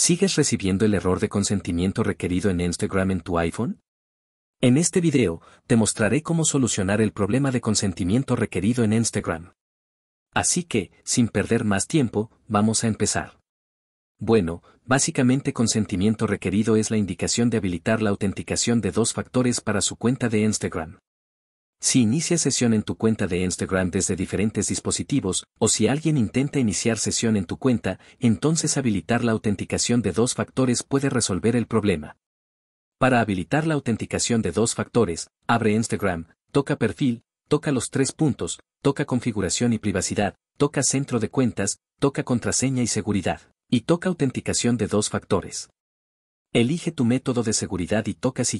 ¿Sigues recibiendo el error de consentimiento requerido en Instagram en tu iPhone? En este video, te mostraré cómo solucionar el problema de consentimiento requerido en Instagram. Así que, sin perder más tiempo, vamos a empezar. Bueno, básicamente consentimiento requerido es la indicación de habilitar la autenticación de dos factores para su cuenta de Instagram. Si inicias sesión en tu cuenta de Instagram desde diferentes dispositivos, o si alguien intenta iniciar sesión en tu cuenta, entonces habilitar la autenticación de dos factores puede resolver el problema. Para habilitar la autenticación de dos factores, abre Instagram, toca perfil, toca los tres puntos, toca configuración y privacidad, toca centro de cuentas, toca contraseña y seguridad, y toca autenticación de dos factores. Elige tu método de seguridad y toca siguiente.